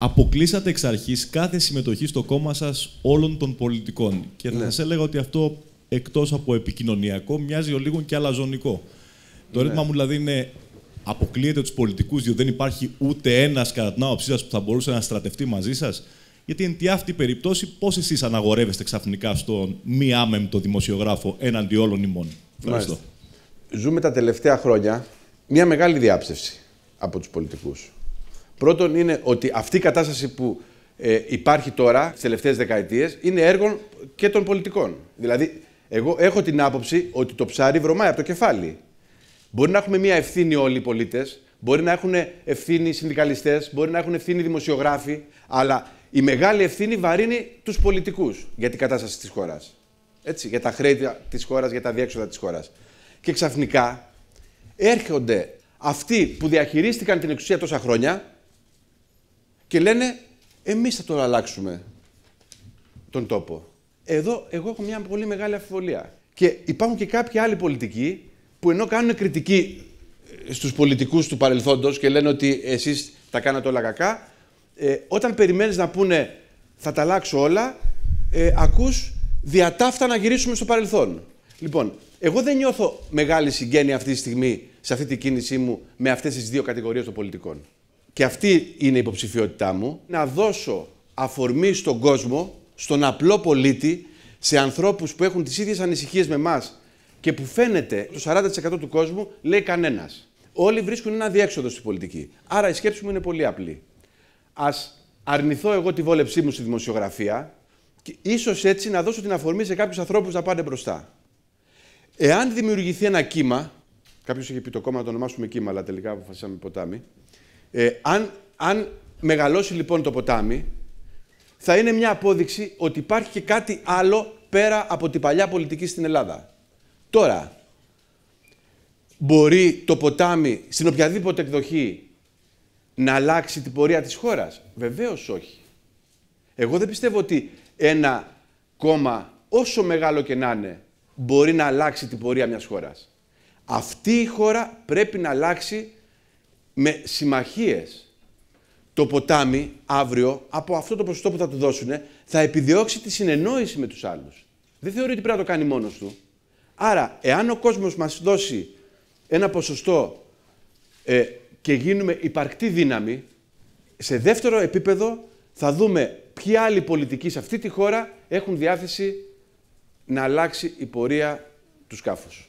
αποκλείσατε εξ αρχής κάθε συμμετοχή στο κόμμα σας όλων των πολιτικών. Και θα ναι. σας έλεγα ότι αυτό εκτός από επικοινωνιακό μοιάζει ο λίγο και αλαζονικό. Το ναι. μου δηλαδή είναι αποκλείετε τους πολιτικούς διότι δεν υπάρχει ούτε ένας κατά την άποψή σας που θα μπορούσε να στρατευτεί μαζί σας, Γιατί εν τη αυτή περίπτωση πώς εσείς αναγορεύεστε ξαφνικά στον μη άμεμπτο δημοσιογράφο έναντι όλων ημών. Ευχαριστώ. Ζούμε τα τελευταία χρόνια μια μεγάλη διάψευση από τους πολιτικούς. Πρώτον είναι ότι αυτή η κατάσταση που ε, υπάρχει τώρα, στις τελευταίες δεκαετίες, είναι έργο και των πολιτικών. Δηλαδή, εγώ έχω την άποψη ότι το ψάρι βρωμάει από το κεφάλι. Μπορεί να έχουμε μια ευθύνη όλοι οι πολίτες, μπορεί να έχουν ευθύνη οι συνδικαλιστές, μπορεί να έχουν ευθύνη οι δημοσιογράφοι, αλλά η μεγάλη ευθύνη βαρύνει τους πολιτικούς για την κατάσταση της χώρας. Έτσι, για τα χρέη της χώρας, για τα διέξοδα της χώρας. Και ξαφνικά έρχονται αυτοί που διαχειρίστηκαν την εξουσία τόσα χρόνια και λένε εμείς θα τώρα αλλάξουμε τον τόπο. Εδώ εγώ έχω μια πολύ μεγάλη αφιβολία. Και υπάρχουν και κάποιοι άλλοι πολιτικοί που ενώ κάνουν κριτική ε, στους πολιτικούς του παρελθόντος και λένε ότι εσείς τα κάνατε όλα κακά, ε, όταν περιμένεις να πούνε θα τα αλλάξω όλα, ε, ακούς διατάφτα να γυρίσουμε στο παρελθόν. Λοιπόν, εγώ δεν νιώθω μεγάλη συγγένεια αυτή τη στιγμή σε αυτή την κίνησή μου με αυτές τις δύο κατηγορίες των πολιτικών και αυτή είναι η υποψηφιότητά μου, να δώσω αφορμή στον κόσμο, στον απλό πολίτη, σε ανθρώπους που έχουν τις ίδιες ανησυχίες με εμάς και που φαίνεται το 40% του κόσμου λέει κανένας. Όλοι βρίσκουν ένα διέξοδο στην πολιτική. Άρα η σκέψη μου είναι πολύ απλή. Ας αρνηθώ εγώ τη βόλεψή μου στη δημοσιογραφία και ίσως έτσι να δώσω την αφορμή σε κάποιους ανθρώπους να πάνε μπροστά. Εάν δημιουργηθεί ένα κύμα, κάποιος είχε πει το κόμμα να το ονομάσουμε κύμα, αλλά τελικά αποφασίσαμε ποτάμι, ε, αν, αν μεγαλώσει λοιπόν το ποτάμι, θα είναι μια απόδειξη ότι υπάρχει και κάτι άλλο πέρα από την παλιά πολιτική στην Ελλάδα. Τώρα, μπορεί το ποτάμι στην οποιαδήποτε εκδοχή να αλλάξει την πορεία της χώρας. Βεβαίως όχι. Εγώ δεν πιστεύω ότι ένα κόμμα, όσο μεγάλο και να είναι, μπορεί να αλλάξει την πορεία μιας χώρας. Αυτή η χώρα πρέπει να αλλάξει με συμμαχίες το ποτάμι αύριο από αυτό το ποσοστό που θα του δώσουν θα επιδιώξει τη συνεννόηση με τους άλλους. Δεν θεωρεί ότι πρέπει να το κάνει μόνος του. Άρα, εάν ο κόσμος μας δώσει ένα ποσοστό ε, και γίνουμε υπαρκτή δύναμη, σε δεύτερο επίπεδο θα δούμε ποιοι άλλοι πολιτικοί σε αυτή τη χώρα έχουν διάθεση να αλλάξει η πορεία του σκάφους.